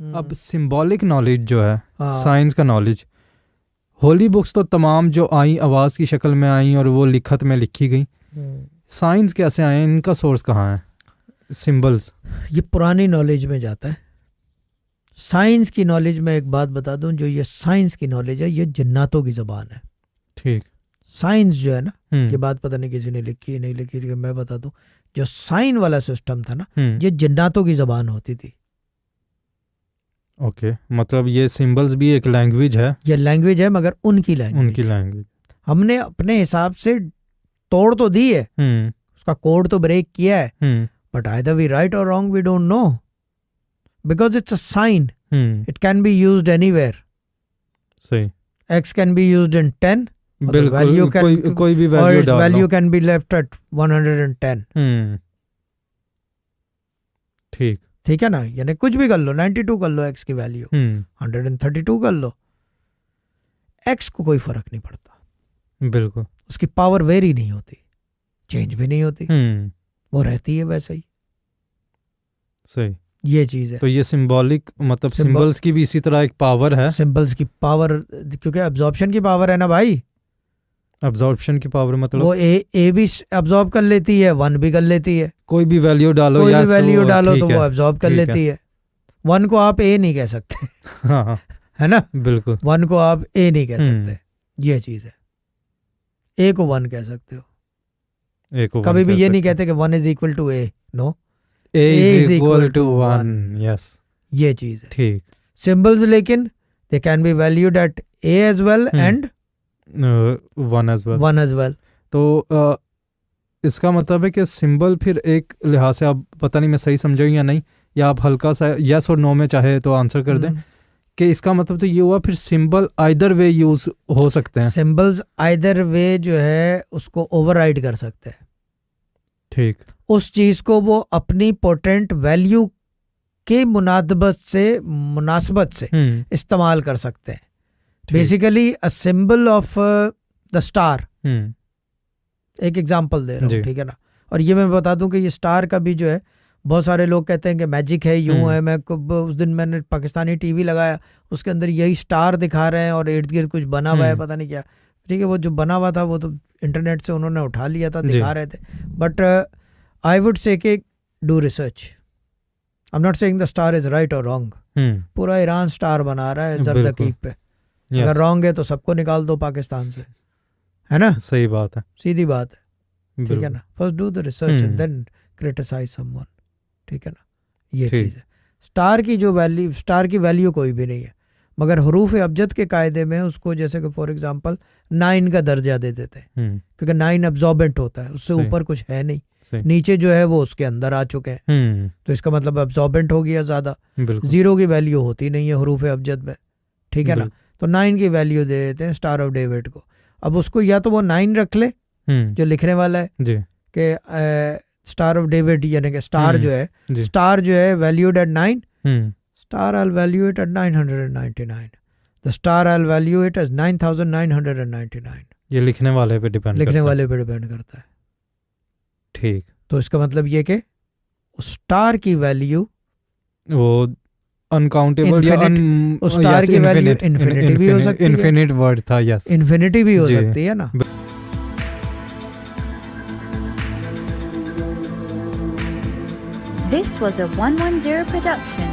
हम्म। अब symbolic knowledge जो है साइंस हाँ। का नॉलेज होली बुक्स तो तमाम जो आई आवाज़ की शक्ल में आई और वो लिखत में लिखी गई साइंस हम्म। कैसे आए इनका सोर्स कहाँ है सिम्बल्स ये पुरानी नॉलेज में जाता है साइंस की नॉलेज में एक बात बता दूं जो ये साइंस की नॉलेज है ये जन्नातों की ज़बान है ठीक साइंस जो है ना हम्म। ये बात पता नहीं किसी ने लिखी नहीं लिखी मैं बता दूं जो साइन वाला सिस्टम था ना ये जन्नातों की जबान होती थी ओके मतलब ये सिंबल्स भी एक लैंग्वेज है ये लैंग्वेज है मगर उनकी लैंग्वेज उनकी लैंग्वेज हमने अपने हिसाब से तोड़ तो दी है हम्म। उसका कोड तो ब्रेक किया है बट आई दी राइट और wrong we don't know because it's a sign it can be use anywhere सही X can be use in ten value can कोई भी value can be left at ten ठीक ठीक है ना यानी कुछ भी कर लो 92 कर लो एक्स की वैल्यू हम्म। 132 कर लो एक्स को कोई फर्क नहीं पड़ता बिल्कुल उसकी पावर वेरी नहीं होती चेंज भी नहीं होती हम्म। वो रहती है वैसे ही सही ये चीज है तो ये सिंबॉलिक मतलब सिंबल्स की भी इसी तरह एक पावर है सिंबल्स की पावर क्योंकि एब्जॉर्प्शन की पावर है ना भाई एब्जॉर्प्शन की पावर मतलब वो ए ए भी एब्जॉर्ब कर लेती है वन भी कर लेती है कोई भी वैल्यू डालो कोई भी वैल्यू डालो तो वो एब्जॉर्ब कर लेती है वन को आप ए नहीं कह सकते हाँ, हाँ। है ना बिल्कुल वन को आप ए नहीं कह हम्म। सकते ये चीज है ए को वन कह सकते हो ए को कभी भी ये नहीं कहते कि one is equal to A no A is equal to one yes ये चीज है ठीक सिंबल्स लेकिन they can be valued at A as well and one as well one as well तो इसका मतलब है कि सिंबल फिर एक लिहाज से आप पता नहीं मैं सही समझाऊँ या नहीं या आप हल्का सा यस और नो में चाहे तो आंसर कर दें हम्म। कि इसका मतलब तो ये हुआ फिर सिंबल आइदर वे यूज हो सकते हैं सिंबल्स आइदर वे जो है उसको ओवरराइड कर सकते हैं ठीक उस चीज़ को वो अपनी पोटेंट वैल्यू के मुनादबत से मुनासबत से हम्म। इस्तेमाल कर सकते हैं basically a symbol of the star एक एग्जांपल दे रहा हूँ ठीक है ना और ये मैं बता दूं कि ये स्टार का भी जो है बहुत सारे लोग कहते हैं कि मैजिक है यूं हम्म। है मैं उस दिन मैंने पाकिस्तानी टीवी लगाया उसके अंदर यही स्टार दिखा रहे हैं और इर्द गिर्द कुछ बना हुआ है हम्म। पता नहीं क्या ठीक है वो जो बना हुआ था वो तो इंटरनेट से उन्होंने उठा लिया था दिखा रहे थे बट आई वुड से कि do research I am not say the star is right और रॉन्ग पूरा ईरान स्टार बना रहा है जरदकीक पे yes. अगर रॉन्ग है तो सबको निकाल दो पाकिस्तान से है ना सही बात है सीधी बात है ठीक है ना first do the research and then criticise someone ठीक है ना ये चीज़ है स्टार की जो वैल्यू स्टार की वैल्यू कोई भी नहीं है मगर हरूफ अबजद के कायदे में उसको जैसे कि फॉर एग्जांपल नाइन का दर्जा दे देते हैं हम्म। क्योंकि नाइन अब्जॉर्बेंट होता है उससे ऊपर कुछ है नहीं नीचे जो है वो उसके अंदर आ चुके हैं हम्म। तो इसका मतलब अब्जॉर्बेंट हो गया ज्यादा जीरो की वैल्यू होती नहीं है हरूफ अबजद में ठीक है ना तो नाइन की वैल्यू दे देते हैं स्टार ऑफ डेविड को अब उसको या तो वो नाइन रख ले हम्म। जो लिखने वाला है कि स्टार ऑफ डेविड यानी कि स्टार हम्म। जो है स्टार जो है valued at nine star all value it at nine hundred and ninety nine the star all value it as nine thousand nine hundred and ninety nine ये लिखने वाले पे डिपेंड लिखने वाले पे डिपेंड करता है ठीक तो इसका मतलब ये कि स्टार की वैल्यू वो अनकाउंटेबल Infinite, un, उस स्टार की वैल्यू इन्फिनिटी भी हो सकती है इन्फिनिट वर्ड था यस इन्फिनिटी भी हो सकती है ना This was a 110 production.